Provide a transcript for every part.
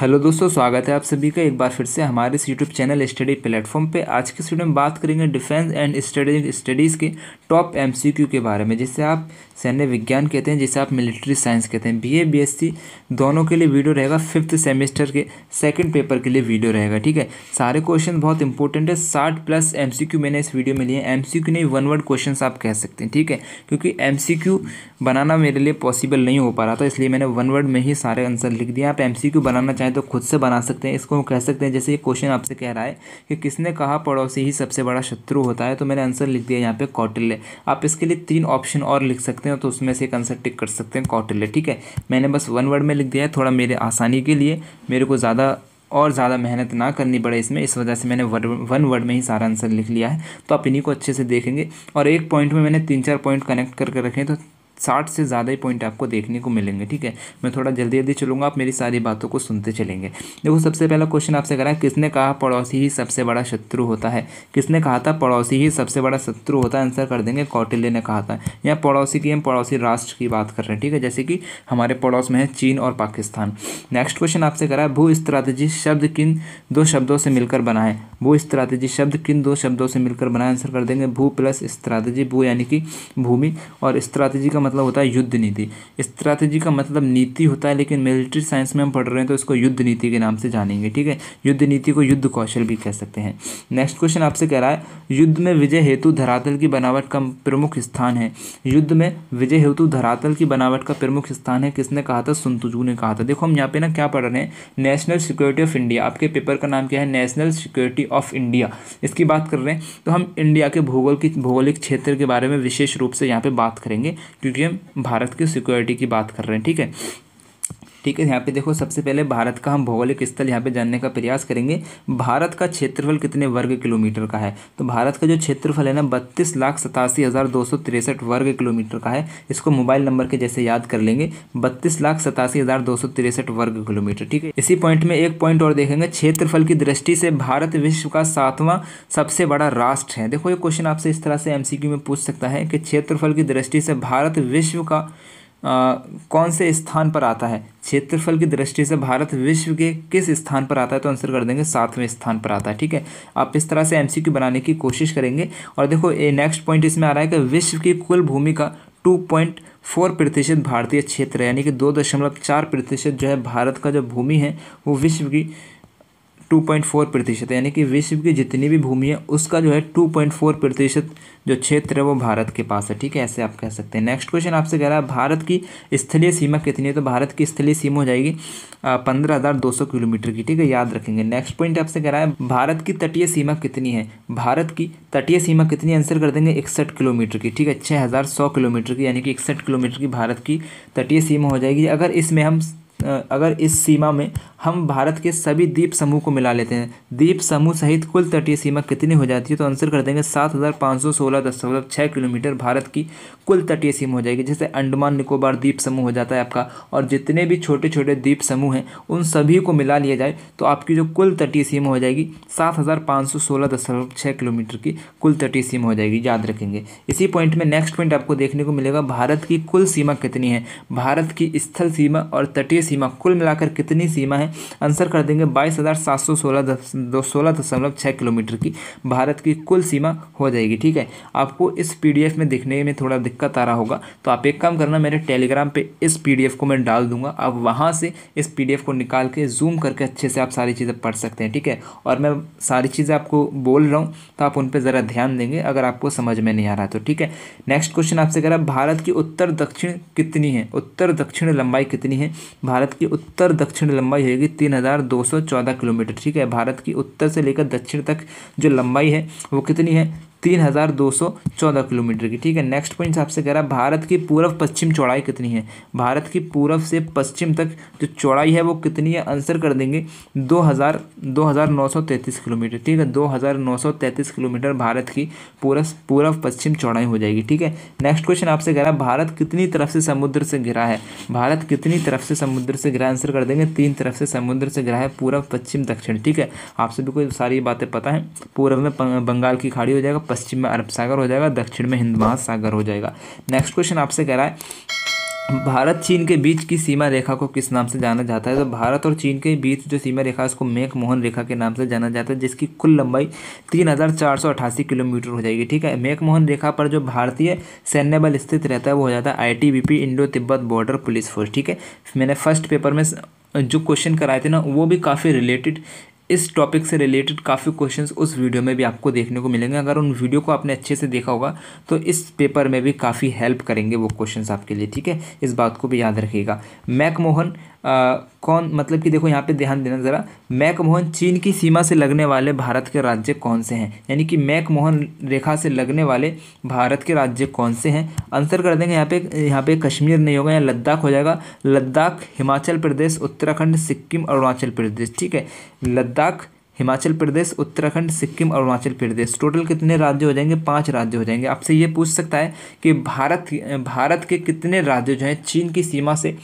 hello दोस्तों स्वागत है आप सभी का एक बार फिर से हमारे इस यूट्यूब चैनल स्टडी प्लेटफॉर्म पे आज के में बात करेंगे डिफेंस एंड स्टडी स्टडीज़ के टॉप एमसीक्यू के बारे में जिसे आप सैन्य विज्ञान कहते हैं जिसे आप मिलिट्री साइंस कहते हैं बीए बीएससी दोनों के लिए वीडियो रहेगा फिफ्थ सेमेस्टर के सेकेंड पेपर के लिए वीडियो रहेगा ठीक है सारे क्वेश्चन बहुत इंपॉर्टेंट है साठ प्लस एम मैंने इस वीडियो में लिए एम सी नहीं वन वर्ड क्वेश्चन आप कह सकते हैं ठीक है क्योंकि एम बनाना मेरे लिए पॉसिबल नहीं हो पा रहा था इसलिए मैंने वन वर्ड में ही सारे आंसर लिख दिया आप एम बनाना चाहें चाहें तो खुद से बना सकते हैं इसको हम कह सकते हैं जैसे ये क्वेश्चन आपसे कह रहा है कि किसने कहा पड़ोसी ही सबसे बड़ा शत्रु होता है तो मैंने आंसर लिख दिया यहाँ पे कौटिल्य आप इसके लिए तीन ऑप्शन और लिख सकते हैं तो उसमें से एक आंसर टिक कर सकते हैं कौटिल्य ठीक है मैंने बस वन वर्ड में लिख दिया है थोड़ा मेरे आसानी के लिए मेरे को ज़्यादा और ज़्यादा मेहनत ना करनी पड़े इसमें इस वजह से मैंने वर्ड वन वर्ड में ही सारा आंसर लिख लिया है तो आप इन्हीं को अच्छे से देखेंगे और एक पॉइंट में मैंने तीन चार पॉइंट कनेक्ट करके रखें तो साठ से ज़्यादा ही पॉइंट आपको देखने को मिलेंगे ठीक है मैं थोड़ा जल्दी जल्दी चलूँगा आप मेरी सारी बातों को सुनते चलेंगे देखो सबसे पहला क्वेश्चन आपसे करा है किसने कहा पड़ोसी ही सबसे बड़ा शत्रु होता है किसने कहा था पड़ोसी ही सबसे बड़ा शत्रु होता है आंसर कर देंगे कौटिल्य ने कहा था या पड़ोसी की हम पड़ोसी राष्ट्र की बात कर रहे हैं ठीक है जैसे कि हमारे पड़ोस में है चीन और पाकिस्तान नेक्स्ट क्वेश्चन आपसे करा है भू स्ट्रैटेजी शब्द किन दो शब्दों से मिलकर बना है भू स्ट्रैटेजी शब्द किन दो शब्दों से मिलकर बना है आंसर कर देंगे भू प्लस स्ट्रैटेजी भू यानी कि भूमि और स्ट्रैटेजी का मतलब मतलब होता है युद्ध नीति स्ट्रैटेजी का मतलब नीति होता है लेकिन मिलिट्री साइंस में हम पढ़ रहे हैं तो इसको युद्ध नीति के नाम से जानेंगे ठीक है युद्ध नीति को युद्ध कौशल भी कह सकते हैं नेक्स्ट क्वेश्चन आपसे कह रहा है युद्ध में विजय हेतु धरातल की बनावट का प्रमुख स्थान है युद्ध में विजय हेतु धरातल की बनावट का प्रमुख स्थान है किसने कहा था सुनतुजू ने कहा था देखो हम यहाँ पे ना क्या पढ़ रहे हैं नेशनल सिक्योरिटी ऑफ इंडिया आपके पेपर का नाम क्या है नेशनल सिक्योरिटी ऑफ इंडिया इसकी बात कर रहे हैं तो हम इंडिया के भूगोल की भौगोलिक क्षेत्र के बारे में विशेष रूप से यहाँ पे बात करेंगे क्योंकि पीएम भारत की सिक्योरिटी की बात कर रहे हैं ठीक है ठीक है यहाँ पे देखो सबसे पहले भारत का हम भौगोलिक स्थल यहाँ पे जानने का प्रयास करेंगे भारत का क्षेत्रफल कितने वर्ग किलोमीटर का है तो भारत का जो क्षेत्रफल है ना बत्तीस लाख सतासी हज़ार दो सौ तिरसठ वर्ग किलोमीटर का है इसको मोबाइल नंबर के जैसे याद कर लेंगे बत्तीस लाख सतासी हज़ार दो सौ तिरसठ वर्ग किलोमीटर ठीक है इसी पॉइंट में एक पॉइंट और देखेंगे क्षेत्रफल की दृष्टि से भारत विश्व का सातवां सबसे बड़ा राष्ट्र है देखो ये क्वेश्चन आपसे इस तरह से एमसीक्यू में पूछ सकता है कि क्षेत्रफल की दृष्टि से भारत विश्व का कौन से स्थान पर आता है क्षेत्रफल की दृष्टि से भारत विश्व के किस स्थान पर आता है तो आंसर कर देंगे सातवें स्थान पर आता है ठीक है आप इस तरह से एम बनाने की कोशिश करेंगे और देखो ये नेक्स्ट पॉइंट इसमें आ रहा है कि विश्व की कुल भूमि का टू पॉइंट फोर प्रतिशत भारतीय क्षेत्र है यानी कि दो दशमलव चार प्रतिशत जो है भारत का जो भूमि है वो विश्व की 2.4 प्रतिशत यानी कि विश्व की जितनी भी भूमि है उसका जो है 2.4 प्रतिशत जो क्षेत्र है वो भारत के पास है ठीक है ऐसे आप कह सकते हैं नेक्स्ट क्वेश्चन आपसे कह रहा है भारत की स्थलीय सीमा कितनी है तो भारत की स्थलीय सीमा हो जाएगी पंद्रह हज़ार दो सौ किलोमीटर की ठीक है याद रखेंगे नेक्स्ट पॉइंट आपसे कह रहा है भारत की तटीय सीमा कितनी है भारत की तटीय सीमा कितनी आंसर कर देंगे इकसठ किलोमीटर की ठीक है छः हज़ार सौ किलोमीटर की यानी कि इकसठ किलोमीटर की भारत की तटीय सीमा हो जाएगी अगर इसमें हम अगर इस सीमा में हम भारत के सभी द्वीप समूह को मिला लेते हैं द्वीप समूह सहित कुल तटीय सीमा कितनी हो जाती है तो आंसर कर देंगे सात हज़ार पाँच सौ सोलह दशमलव छः किलोमीटर भारत की कुल तटीय सीमा हो जाएगी जैसे अंडमान निकोबार द्वीप समूह हो जाता है आपका और जितने भी छोटे छोटे द्वीप समूह हैं उन सभी को मिला लिया जाए तो आपकी जो कुल तटीय सीमा हो जाएगी सात हज़ार पाँच सौ सोलह दशमलव छः किलोमीटर की कुल तटीय सीमा हो जाएगी याद रखेंगे इसी पॉइंट में नेक्स्ट पॉइंट आपको देखने को मिलेगा भारत की कुल सीमा कितनी है भारत की स्थल सीमा और तटीय सीमा कुल मिलाकर कितनी सीमा है आंसर कर देंगे बाईस हज़ार सात सौ सोलह दस दो सोलह दशमलव छः किलोमीटर की भारत की कुल सीमा हो जाएगी ठीक है आपको इस पीडीएफ में देखने में थोड़ा दिक्कत आ रहा होगा तो आप एक काम करना मेरे टेलीग्राम पे इस पीडीएफ को मैं डाल दूंगा आप वहाँ से इस पीडीएफ को निकाल के जूम करके अच्छे से आप सारी चीज़ें पढ़ सकते हैं ठीक है और मैं सारी चीज़ें आपको बोल रहा हूँ तो आप उन पर ज़रा ध्यान देंगे अगर आपको समझ में नहीं आ रहा तो ठीक है नेक्स्ट क्वेश्चन आपसे कह रहा है भारत की उत्तर दक्षिण कितनी है उत्तर दक्षिण लंबाई कितनी है भारत की उत्तर दक्षिण लंबाई है जाएगी तीन हज़ार दो सौ चौदह किलोमीटर ठीक है भारत की उत्तर से लेकर दक्षिण तक जो लंबाई है वो कितनी है तीन हज़ार दो सौ चौदह किलोमीटर की ठीक है नेक्स्ट पॉइंट आपसे कह रहा है भारत की पूर्व पश्चिम चौड़ाई कितनी है भारत की पूर्व से पश्चिम तक जो चौड़ाई है वो कितनी है आंसर कर देंगे दो हज़ार दो हज़ार नौ सौ तैंतीस किलोमीटर ठीक है दो हज़ार नौ सौ तैंतीस किलोमीटर भारत की पूर्व पूर्व पश्चिम चौड़ाई हो जाएगी ठीक है नेक्स्ट क्वेश्चन आपसे कह रहा है भारत कितनी तरफ से समुद्र से घिरा है भारत कितनी तरफ से समुद्र से घिरा आंसर कर देंगे तीन तरफ से समुद्र से घिरा है पूर्व पश्चिम दक्षिण ठीक है आपसे भी कोई सारी बातें पता है पूर्व में बंगाल की खाड़ी हो जाएगा पश्चिम में अरब सागर हो जाएगा दक्षिण में हिंद महासागर हो जाएगा नेक्स्ट क्वेश्चन आपसे कह रहा है भारत चीन के बीच की सीमा रेखा को किस नाम से जाना जाता है तो भारत और चीन के बीच जो सीमा रेखा है उसको मेक मोहन रेखा के नाम से जाना जाता है जिसकी कुल लंबाई तीन हज़ार चार सौ अठासी किलोमीटर हो जाएगी ठीक है मेक मोहन रेखा पर जो भारतीय सैन्य बल स्थित रहता है वो हो जाता है I Indo Tibet border police force ठीक है मैंने फर्स्ट पेपर में जो क्वेश्चन कराए थे ना वो भी काफ़ी रिलेटेड इस टॉपिक से रिलेटेड काफ़ी क्वेश्चन उस वीडियो में भी आपको देखने को मिलेंगे अगर उन वीडियो को आपने अच्छे से देखा होगा तो इस पेपर में भी काफ़ी हेल्प करेंगे वो क्वेश्चन आपके लिए ठीक है इस बात को भी याद रखिएगा मैकमोहन आ, कौन मतलब कि देखो यहाँ पे ध्यान देना ज़रा मैकमोहन चीन की सीमा से लगने वाले भारत के राज्य कौन से हैं यानी कि मैकमोहन रेखा से लगने वाले भारत के राज्य कौन से हैं आंसर कर देंगे यहाँ पे यहाँ पे कश्मीर नहीं होगा या लद्दाख हो जाएगा लद्दाख हिमाचल प्रदेश उत्तराखंड सिक्किम अरुणाचल प्रदेश ठीक है लद्दाख हिमाचल प्रदेश उत्तराखंड सिक्किम अरुणाचल प्रदेश टोटल कितने राज्य हो जाएंगे पांच राज्य हो जाएंगे आपसे ये पूछ सकता है कि भारत भारत के कितने राज्य जो हैं चीन की सीमा से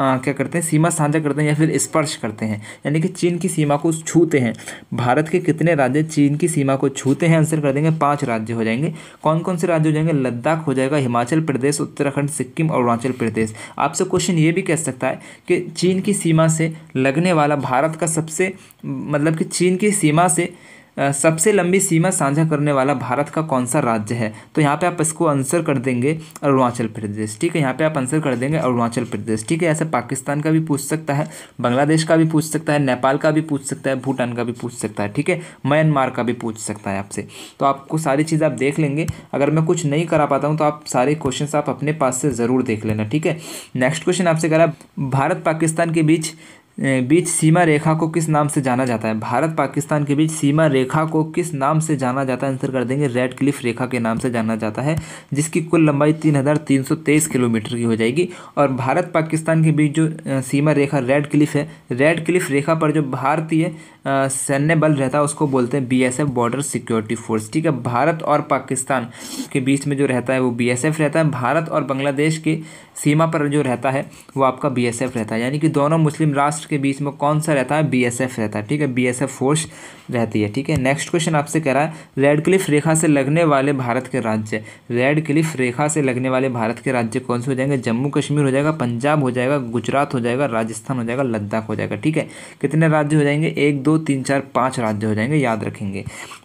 आ, क्या करते हैं सीमा साझा करते हैं या फिर स्पर्श करते हैं यानी कि चीन की सीमा को छूते हैं भारत के कितने राज्य चीन की सीमा को छूते हैं आंसर कर देंगे पांच राज्य हो जाएंगे कौन कौन से राज्य हो जाएंगे लद्दाख हो जाएगा हिमाचल प्रदेश उत्तराखंड सिक्किम और अरुणाचल प्रदेश आपसे क्वेश्चन ये भी कह सकता है कि चीन की सीमा से लगने वाला भारत का सबसे मतलब कि चीन की सीमा से सबसे लंबी सीमा साझा करने वाला भारत का कौन सा राज्य है तो यहाँ पे आप इसको आंसर कर देंगे अरुणाचल प्रदेश ठीक है यहाँ पे आप आंसर कर देंगे अरुणाचल प्रदेश ठीक है ऐसे पाकिस्तान का भी पूछ सकता है बांग्लादेश का भी पूछ सकता है नेपाल का भी पूछ सकता है भूटान का भी पूछ सकता है ठीक है म्यांमार का भी पूछ सकता है आपसे तो आपको सारी चीज़ आप देख लेंगे अगर मैं कुछ नहीं करा पाता हूँ तो आप सारे क्वेश्चन आप अपने पास से ज़रूर देख लेना ठीक है नेक्स्ट क्वेश्चन आपसे करा भारत पाकिस्तान के बीच बीच सीमा रेखा को किस नाम से जाना जाता है भारत पाकिस्तान के बीच सीमा रेखा को किस नाम से जाना जाता है आंसर कर देंगे रेड क्लिफ रेखा के नाम से जाना जाता है जिसकी कुल लंबाई तीन हज़ार तीन सौ तेईस किलोमीटर की हो जाएगी और भारत पाकिस्तान के बीच जो सीमा रेखा रेड क्लिफ है रेड क्लिफ रेखा पर जो भारतीय सैन्य बल रहता है उसको बोलते हैं एफ बॉर्डर सिक्योरिटी फोर्स ठीक है भारत और पाकिस्तान के बीच में जो रहता है वो एफ रहता है भारत और बांग्लादेश की सीमा पर जो रहता है वो आपका एफ रहता है यानी कि दोनों मुस्लिम राष्ट्र लास्ट के बीच में कौन सा रहता है बीएसएफ रहता है ठीक है बीएसएफ फोर्स रहती है ठीक है नेक्स्ट क्वेश्चन आपसे कह रहा है रेड क्लिफ रेखा से लगने वाले भारत के राज्य रेड क्लिफ रेखा से लगने वाले भारत के राज्य कौन से हो जाएंगे जम्मू कश्मीर हो जाएगा पंजाब हो जाएगा गुजरात हो जाएगा राजस्थान हो जाएगा लद्दाख हो जाएगा ठीक है कितने राज्य हो जाएंगे एक दो तीन चार पाँच राज्य हो जाएंगे याद रखेंगे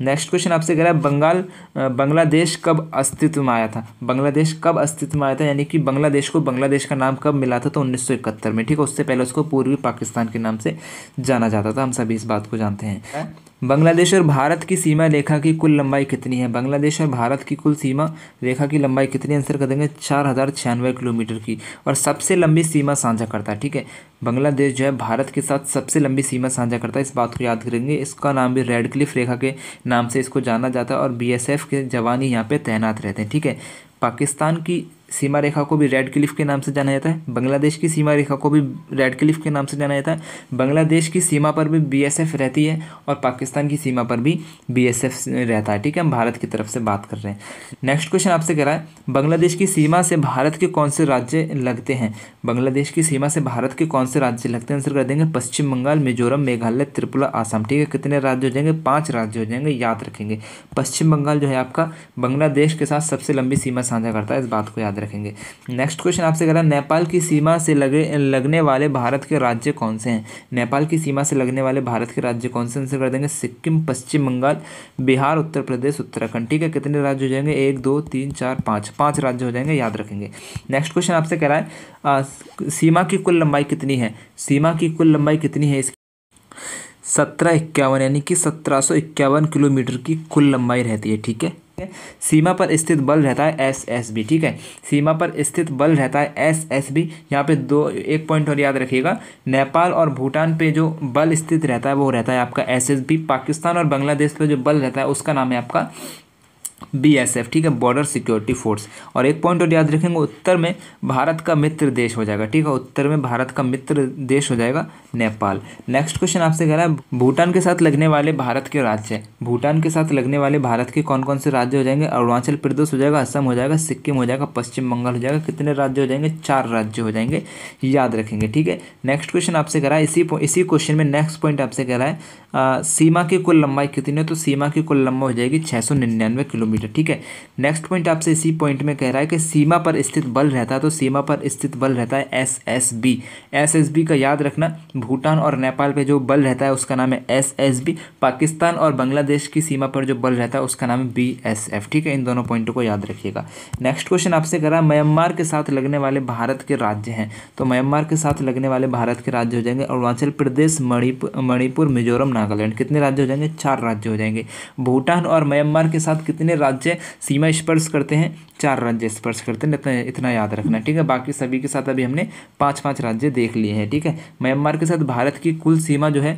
नेक्स्ट क्वेश्चन आपसे कह रहा है बंगाल बांग्लादेश कब अस्तित्व में आया था बांग्लादेश कब अस्तित्व में आया था यानी कि बांग्लादेश को बांग्लादेश का नाम कब मिला था तो उन्नीस में ठीक है उससे पहले उसको पूर्वी पाकिस्तान पाकिस्तान के नाम से जाना जाता था हम सभी इस बात को जानते हैं बांग्लादेश और भारत की सीमा रेखा की कुल लंबाई कितनी है बांग्लादेश और भारत की कुल सीमा रेखा की लंबाई कितनी आंसर कर देंगे चार हज़ार छियानवे किलोमीटर की और सबसे लंबी सीमा साझा करता है ठीक है बांग्लादेश जो है भारत के साथ सबसे लंबी सीमा साझा करता है इस बात को याद करेंगे इसका नाम भी रेड क्लिफ रेखा के नाम से इसको जाना जाता है और बी के जवान ही यहाँ पर तैनात रहते हैं ठीक है पाकिस्तान की सीमा रेखा को भी रेड क्लिफ के नाम से जाना जाता है बांग्लादेश की सीमा रेखा को भी रेड क्लिफ के नाम से जाना जाता है बांग्लादेश की सीमा पर भी बीएसएफ रहती है और पाकिस्तान की सीमा पर भी बीएसएफ रहता है ठीक है हम भारत की तरफ से बात कर रहे हैं नेक्स्ट क्वेश्चन आपसे करा है बांग्लादेश की सीमा से भारत के कौन से राज्य लगते हैं बांग्लादेश की सीमा से भारत के कौन से राज्य लगते हैं आंसर कर देंगे पश्चिम बंगाल मिजोरम मेघालय त्रिपुरा आसाम ठीक है कितने राज्य हो जाएंगे पाँच राज्य हो जाएंगे याद रखेंगे पश्चिम बंगाल जो है आपका बांग्लादेश के साथ सबसे लंबी सीमा साझा करता है इस बात को याद रखेंगे नेक्स्ट क्वेश्चन आपसे कह रहा है नेपाल की सीमा से लगे लगने वाले भारत के राज्य कौन से हैं नेपाल की सीमा से लगने वाले भारत के राज्य कौन से आंसर कर देंगे सिक्किम पश्चिम बंगाल बिहार उत्तर प्रदेश उत्तराखंड ठीक है कितने राज्य हो जाएंगे एक दो तीन चार पाँच पाँच राज्य हो जाएंगे याद रखेंगे नेक्स्ट क्वेश्चन आपसे कह रहा है सीमा की कुल लंबाई कितनी है सीमा की कुल लंबाई कितनी है सत्रह इक्यावन यानी कि सत्रह सौ इक्यावन किलोमीटर की कुल लंबाई रहती है ठीक है सीमा पर स्थित बल रहता है एस एस बी ठीक है सीमा पर स्थित बल रहता है एस एस बी यहाँ पे दो एक पॉइंट और याद रखिएगा नेपाल और भूटान पे जो बल स्थित रहता है वो रहता है आपका एस एस बी पाकिस्तान और बांग्लादेश पे जो बल रहता है उसका नाम है आपका बीएसएफ ठीक है बॉर्डर सिक्योरिटी फोर्स और एक पॉइंट और याद रखेंगे उत्तर में भारत का मित्र देश हो जाएगा ठीक है उत्तर में भारत का मित्र देश हो जाएगा नेपाल नेक्स्ट क्वेश्चन आपसे कह रहा है भूटान के साथ लगने वाले भारत के राज्य भूटान के साथ लगने वाले भारत के कौन कौन से राज्य हो जाएंगे अरुणाचल प्रदेश हो जाएगा असम हो जाएगा सिक्किम हो जाएगा पश्चिम बंगाल हो जाएगा कितने राज्य हो जाएंगे चार राज्य हो जाएंगे याद रखेंगे ठीक है नेक्स्ट क्वेश्चन आपसे कह रहा है इसी इसी क्वेश्चन में नेक्स्ट पॉइंट आपसे कह रहा है सीमा की कुल लंबाई कितनी है तो सीमा की कुल लंबाई हो जाएगी छः किलोमीटर किलोमीटर ठीक है नेक्स्ट पॉइंट आपसे इसी पॉइंट में कह रहा है कि सीमा पर स्थित बल रहता है तो सीमा पर स्थित बल रहता है S S B S S B का याद रखना भूटान और नेपाल पे जो बल रहता है उसका नाम है एस एस बी पाकिस्तान और बांग्लादेश की सीमा पर जो बल रहता है उसका नाम है बी एस एफ ठीक है इन दोनों पॉइंटों को याद रखिएगा नेक्स्ट क्वेश्चन आपसे कह रहा है म्यांमार के साथ लगने वाले भारत के राज्य हैं तो म्यांमार के साथ लगने वाले भारत के राज्य हो जाएंगे अरुणाचल प्रदेश मणिपुर मणिपुर मिजोरम नागालैंड कितने राज्य हो जाएंगे चार राज्य हो जाएंगे भूटान और म्यांमार के साथ कितने राज्य सीमा स्पर्श करते हैं चार राज्य स्पर्श करते हैं इतना इतना याद रखना ठीक है बाकी सभी के साथ अभी हमने पांच पांच राज्य देख लिए हैं ठीक है म्यांमार के साथ भारत की कुल सीमा जो है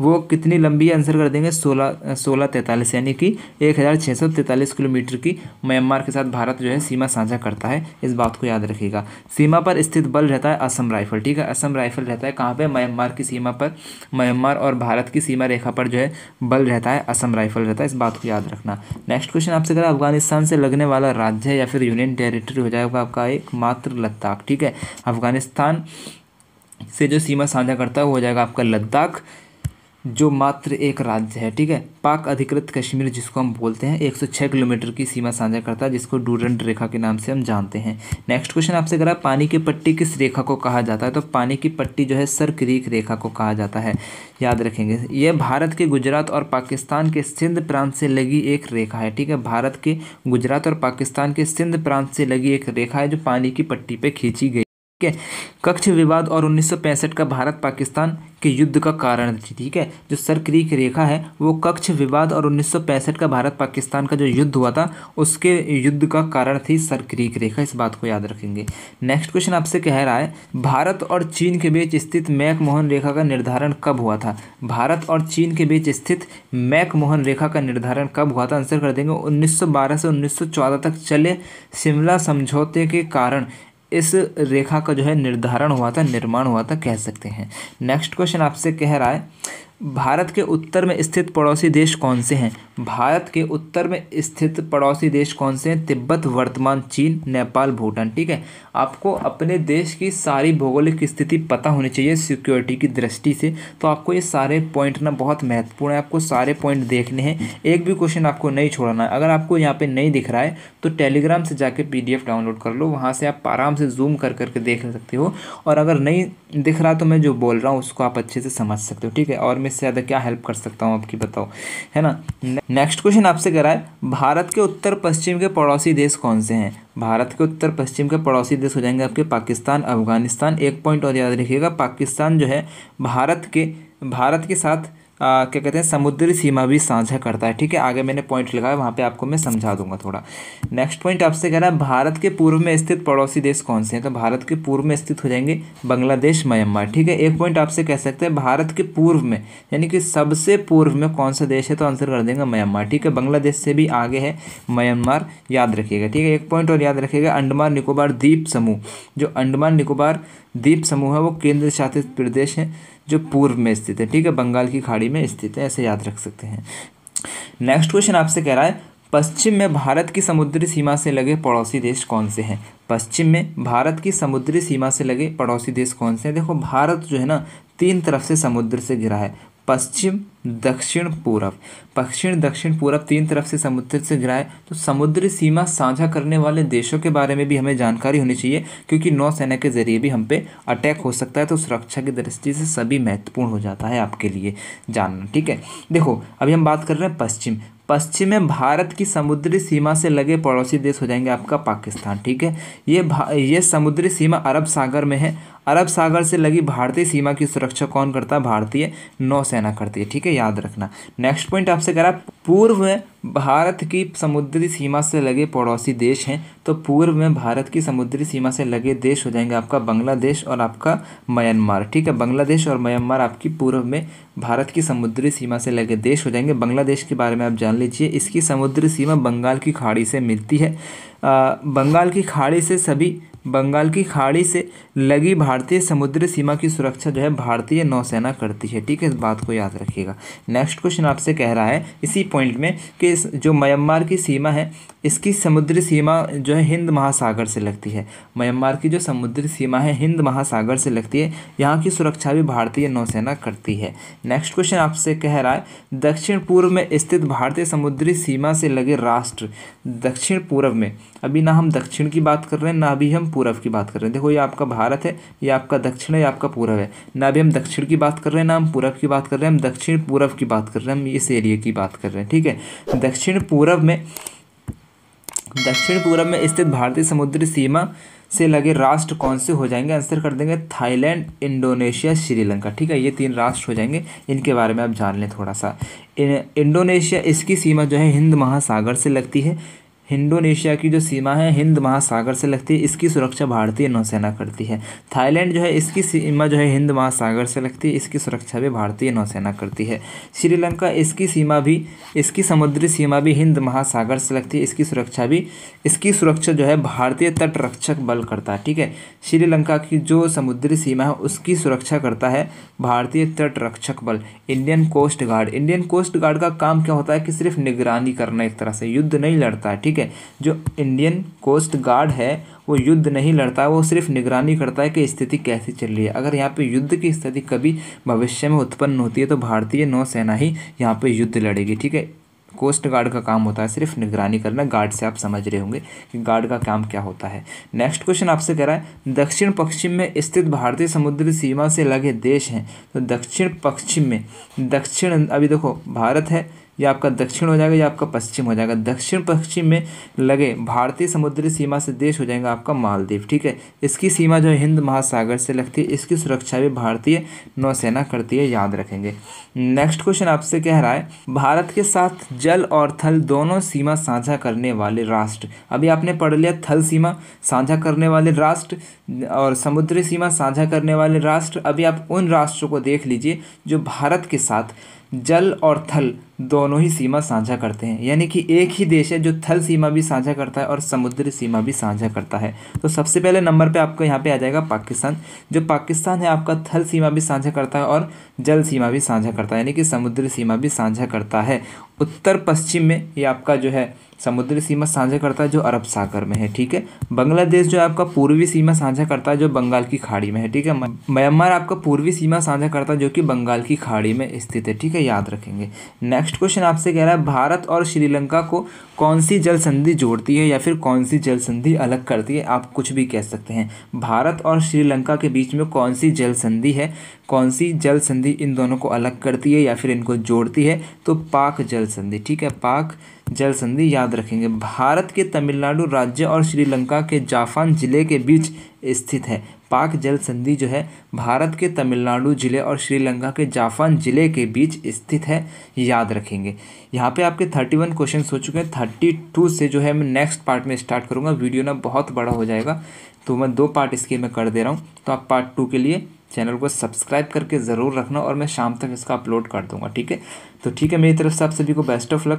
वो कितनी लंबी आंसर कर देंगे सोलह सोलह तैंतालीस यानी कि एक हज़ार छः सौ तैंतालीस किलोमीटर की म्यांमार के साथ भारत जो है सीमा साझा करता है इस बात को याद रखेगा सीमा पर स्थित बल रहता है असम राइफल ठीक है असम राइफल रहता है कहाँ पर म्यांमार की सीमा पर म्यांमार और भारत की सीमा रेखा पर जो है बल रहता है असम राइफल रहता है इस बात को याद रखना नेक्स्ट क्वेश्चन आप से करा अफगानिस्तान से लगने वाला राज्य या फिर यूनियन टेरिटरी हो जाएगा आपका एक मात्र लद्दाख ठीक है अफगानिस्तान से जो सीमा साझा करता है वो हो जाएगा आपका लद्दाख जो मात्र एक राज्य है ठीक है पाक अधिकृत कश्मीर जिसको हम बोलते हैं 106 किलोमीटर की सीमा साझा करता है जिसको डूरंड रेखा के नाम से हम जानते हैं नेक्स्ट क्वेश्चन आपसे करा पानी की पट्टी किस रेखा को कहा जाता है तो पानी की पट्टी जो है सर क्रीक रेखा को कहा जाता है याद रखेंगे यह भारत के गुजरात और पाकिस्तान के सिंध प्रांत से लगी एक रेखा है ठीक है भारत के गुजरात और पाकिस्तान के सिंध प्रांत से लगी एक रेखा है जो पानी की पट्टी पर खींची गई ठीक है कक्ष विवाद और 1965 का भारत पाकिस्तान के युद्ध का कारण थी ठीक है जो सर क्रीक रेखा है वो कक्ष विवाद और 1965 का भारत पाकिस्तान का जो युद्ध हुआ था उसके युद्ध का कारण थी सर क्रीक रेखा इस बात को याद रखेंगे नेक्स्ट क्वेश्चन आपसे कह रहा है भारत और चीन के बीच स्थित मैकमोहन रेखा का निर्धारण कब हुआ था भारत और चीन के बीच स्थित मैकमोहन रेखा का निर्धारण कब हुआ था आंसर कर देंगे उन्नीस से उन्नीस तक चले शिमला समझौते के कारण इस रेखा का जो है निर्धारण हुआ था निर्माण हुआ था कह सकते हैं नेक्स्ट क्वेश्चन आपसे कह रहा है भारत के उत्तर में स्थित पड़ोसी देश कौन से हैं भारत के उत्तर में स्थित पड़ोसी देश कौन से हैं तिब्बत वर्तमान चीन नेपाल भूटान ठीक है आपको अपने देश की सारी भौगोलिक स्थिति पता होनी चाहिए सिक्योरिटी की दृष्टि से तो आपको ये सारे पॉइंट ना बहुत महत्वपूर्ण है आपको सारे पॉइंट देखने हैं एक भी क्वेश्चन आपको नहीं छोड़ना है अगर आपको यहाँ पर नहीं दिख रहा है तो टेलीग्राम से जाके पी डाउनलोड कर लो वहाँ से आप आराम से जूम कर करके देख सकते हो और अगर नहीं दिख रहा तो मैं जो बोल रहा हूँ उसको आप अच्छे से समझ सकते हो ठीक है और में इससे ज़्यादा क्या हेल्प कर सकता हूँ आपकी बताओ है ना नेक्स्ट क्वेश्चन आपसे करा है भारत के उत्तर पश्चिम के पड़ोसी देश कौन से हैं भारत के उत्तर पश्चिम के पड़ोसी देश हो जाएंगे आपके पाकिस्तान अफगानिस्तान एक पॉइंट और याद रखिएगा पाकिस्तान जो है भारत के भारत के साथ आ, क्या कहते हैं समुद्री सीमा भी साझा करता है ठीक है आगे मैंने पॉइंट लिखा है वहाँ पे आपको मैं समझा दूंगा थोड़ा नेक्स्ट पॉइंट आपसे कह रहा है भारत के पूर्व में स्थित पड़ोसी देश कौन से हैं तो भारत के पूर्व में स्थित हो जाएंगे बांग्लादेश म्यांमार ठीक है एक पॉइंट आपसे कह सकते हैं भारत के पूर्व में यानी कि सबसे पूर्व में कौन सा देश है तो आंसर कर देंगे म्यांमार ठीक है बांग्लादेश से भी आगे है म्यांमार याद रखिएगा ठीक है एक पॉइंट और याद रखिएगा अंडमान निकोबार द्वीप समूह जो अंडमान निकोबार द्वीप समूह है वो केंद्र शासित प्रदेश है जो पूर्व में स्थित है ठीक है बंगाल की खाड़ी में स्थित है ऐसे याद रख सकते हैं नेक्स्ट क्वेश्चन आपसे कह रहा है पश्चिम में भारत की समुद्री सीमा से लगे पड़ोसी देश कौन से हैं पश्चिम में भारत की समुद्री सीमा से लगे पड़ोसी देश कौन से हैं देखो भारत जो है ना तीन तरफ से समुद्र से घिरा है पश्चिम दक्षिण पूरब पश्चिम दक्षिण पूरब तीन तरफ से समुद्र से घिरा है तो समुद्री सीमा साझा करने वाले देशों के बारे में भी हमें जानकारी होनी चाहिए क्योंकि नौसेना के जरिए भी हम पे अटैक हो सकता है तो सुरक्षा की दृष्टि से सभी महत्वपूर्ण हो जाता है आपके लिए जानना ठीक है देखो अभी हम बात कर रहे हैं पश्चिम पश्चिम में भारत की समुद्री सीमा से लगे पड़ोसी देश हो जाएंगे आपका पाकिस्तान ठीक है ये ये समुद्री सीमा अरब सागर में है अरब सागर से लगी भारतीय सीमा की सुरक्षा कौन करता है भारतीय नौसेना करती है ठीक है याद रखना नेक्स्ट पॉइंट आपसे करा पूर्व में भारत की समुद्री सीमा से लगे पड़ोसी देश हैं तो पूर्व में भारत की समुद्री सीमा से लगे देश हो जाएंगे आपका बांग्लादेश और आपका म्यांमार ठीक है बांग्लादेश और म्यांमार आपकी पूर्व में भारत की समुद्री सीमा से लगे देश हो जाएंगे बांग्लादेश के बारे में आप जान लीजिए इसकी समुद्री सीमा बंगाल की खाड़ी से मिलती है आ, बंगाल की खाड़ी से सभी बंगाल की खाड़ी से लगी भारतीय समुद्री सीमा की सुरक्षा जो है भारतीय नौसेना करती है ठीक है इस बात को याद रखिएगा नेक्स्ट क्वेश्चन आपसे कह रहा है इसी पॉइंट में कि जो म्यांमार की सीमा है इसकी समुद्री सीमा जो है हिंद महासागर से लगती है म्यांमार की जो समुद्री सीमा है हिंद महासागर से लगती है यहाँ की सुरक्षा भी भारतीय नौसेना करती है नेक्स्ट क्वेश्चन आपसे कह रहा है दक्षिण पूर्व में स्थित भारतीय समुद्री सीमा से लगे राष्ट्र दक्षिण पूर्व में अभी ना हम दक्षिण की बात कर रहे हैं ना अभी हम पूर्व की बात कर रहे हैं देखो ये आपका भारत है ये आपका दक्षिण है ये आपका पूर्व है ना अभी हम दक्षिण की बात कर रहे हैं ना हम पूरब की बात कर रहे हैं हम दक्षिण पूर्व की बात कर रहे हैं हम इस एरिए की बात कर रहे हैं ठीक है दक्षिण पूर्व में दक्षिण पूर्व में स्थित भारतीय समुद्री सीमा से लगे राष्ट्र कौन से हो जाएंगे आंसर कर देंगे थाईलैंड इंडोनेशिया श्रीलंका ठीक है ये तीन राष्ट्र हो जाएंगे इनके बारे में आप जान लें थोड़ा सा इंडोनेशिया इसकी सीमा जो है हिंद महासागर से लगती है इंडोनेशिया की जो सीमा है हिंद महासागर से लगती है इसकी सुरक्षा भारतीय नौसेना करती है थाईलैंड जो है इसकी सीमा जो है हिंद महासागर से लगती है इसकी सुरक्षा भी भारतीय नौसेना करती है श्रीलंका इसकी सीमा भी इसकी समुद्री सीमा भी हिंद महासागर से लगती है इसकी सुरक्षा भी इसकी सुरक्षा जो है भारतीय तटरक्षक बल करता है ठीक है श्रीलंका की जो समुद्री सीमा है उसकी सुरक्षा करता है भारतीय तटरक्षक बल Indian coast guard Indian coast guard का काम क्या होता है कि सिर्फ निगरानी करना एक तरह से युद्ध नहीं लड़ता है ठीक ठीक है जो इंडियन कोस्ट गार्ड है वो युद्ध नहीं लड़ता वो सिर्फ निगरानी करता है कि स्थिति कैसी चल रही है अगर यहाँ पे युद्ध की स्थिति कभी भविष्य में उत्पन्न होती है तो भारतीय नौसेना ही यहाँ पे युद्ध लड़ेगी ठीक है कोस्ट गार्ड का काम होता है सिर्फ निगरानी करना गार्ड से आप समझ रहे होंगे कि गार्ड का काम क्या होता है नेक्स्ट क्वेश्चन आपसे कह रहा है दक्षिण पश्चिम में स्थित भारतीय समुद्री सीमा से लगे देश हैं तो दक्षिण पश्चिम में दक्षिण अभी देखो भारत है या आपका दक्षिण हो जाएगा या आपका पश्चिम हो जाएगा दक्षिण पश्चिम में लगे भारतीय समुद्री सीमा से देश हो जाएगा आपका मालदीव ठीक है इसकी सीमा जो हिंद महासागर से लगती है इसकी सुरक्षा भी भारतीय नौसेना करती है याद रखेंगे नेक्स्ट क्वेश्चन आपसे कह रहा है भारत के साथ जल और थल दोनों सीमा साझा करने वाले राष्ट्र अभी आपने पढ़ लिया थल सीमा साझा करने वाले राष्ट्र और समुद्री सीमा साझा करने वाले राष्ट्र अभी आप उन राष्ट्रों को देख लीजिए जो भारत के साथ जल और थल दोनों ही सीमा साझा करते हैं यानी कि एक ही देश है जो थल सीमा भी साझा करता है और समुद्री सीमा भी साझा करता है तो सबसे पहले नंबर पे आपको यहाँ पे आ जाएगा पाकिस्तान जो पाकिस्तान है आपका थल सीमा भी साझा करता है और जल सीमा भी साझा करता है यानी कि समुद्री सीमा भी साझा करता है उत्तर पश्चिम में ये आपका जो है समुद्री सीमा साझा करता है जो अरब सागर में है ठीक है बांग्लादेश जो है आपका पूर्वी सीमा साझा करता है जो बंगाल की खाड़ी में है ठीक है म्यांमार आपका पूर्वी सीमा साझा करता है जो कि बंगाल की खाड़ी में स्थित है ठीक है याद रखेंगे नेक्स्ट क्वेश्चन आपसे कह रहा है भारत और श्रीलंका को कौन सी जल संधि जोड़ती है या फिर कौन सी जल संधि अलग करती है आप कुछ भी कह सकते हैं भारत और श्रीलंका के बीच में कौन सी जल संधि है कौन सी जल संधि इन दोनों को अलग करती है या फिर इनको जोड़ती है तो पाक जल संधि ठीक है पाक जल संधि याद रखेंगे भारत के तमिलनाडु राज्य और श्रीलंका के जाफान ज़िले के बीच स्थित है पाक जल संधि जो है भारत के तमिलनाडु ज़िले और श्रीलंका के जाफान ज़िले के बीच स्थित है याद रखेंगे यहाँ पे आपके थर्टी वन क्वेश्चन हो चुके हैं थर्टी टू से जो है मैं नेक्स्ट पार्ट में स्टार्ट करूँगा वीडियो ना बहुत बड़ा हो जाएगा तो मैं दो पार्ट इसके मैं कर दे रहा हूँ तो आप पार्ट टू के लिए चैनल को सब्सक्राइब करके ज़रूर रखना और मैं शाम तक इसका अपलोड कर दूँगा ठीक है तो ठीक है मेरी तरफ से आप सभी को बेस्ट ऑफ लक